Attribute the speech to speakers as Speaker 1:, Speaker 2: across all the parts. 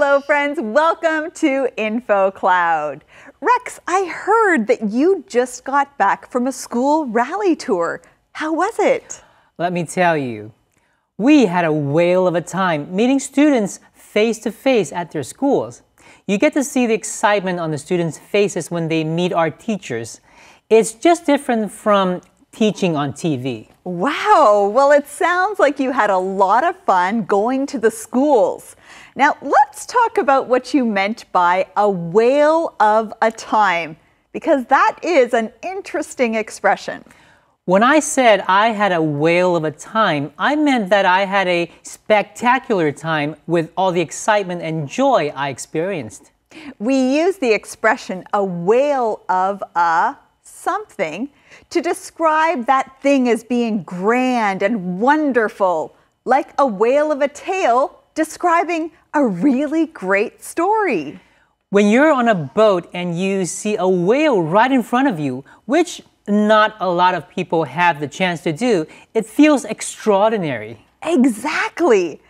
Speaker 1: Hello, friends. Welcome to InfoCloud. Rex, I heard that you just got back
Speaker 2: from a school rally tour. How was it? Let me tell you, we had a whale of a time meeting students face to face at their schools. You get to see the excitement on the students' faces when they meet our teachers. It's just different from teaching on TV.
Speaker 1: Wow, well, it sounds like you had a lot of fun going to the schools. Now, let's talk about what you meant by a whale of a time, because that is an interesting expression.
Speaker 2: When I said I had a whale of a time, I meant that I had a spectacular time with all the excitement and joy I experienced.
Speaker 1: We use the expression a whale of a something to describe that thing as being grand and wonderful, like a whale of a tale describing a really great story.
Speaker 2: When you're on a boat and you see a whale right in front of you, which not a lot of people have the chance to do, it feels extraordinary.
Speaker 1: Exactly.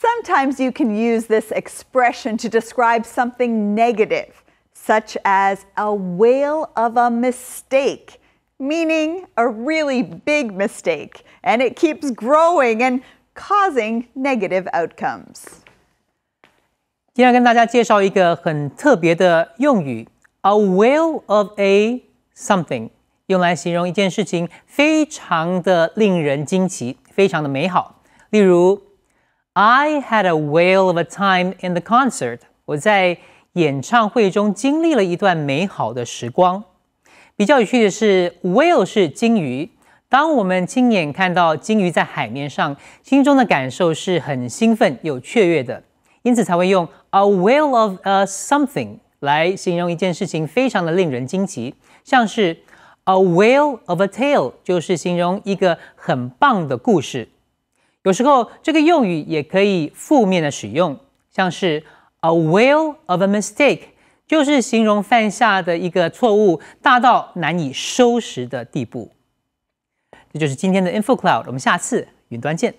Speaker 1: Sometimes you can use this expression to describe something negative such as a whale of a mistake, meaning a really big mistake, and it keeps growing and causing negative outcomes.
Speaker 2: "a whale of a something," I had a whale of a time in the concert，我在演唱会中经历了一段美好的时光。比较有趣的是，whale 是鲸鱼。当我们亲眼看到鲸鱼在海面上，心中的感受是很兴奋又雀跃的，因此才会用 a whale of a something 来形容一件事情非常的令人惊奇，像是 a whale of a tale，就是形容一个很棒的故事。有时候这个用语也可以负面的使用，像是。A whale of a mistake 就是形容犯下的一个错误大到难以收拾的地步。这就是今天的 InfoCloud，我们下次云端见。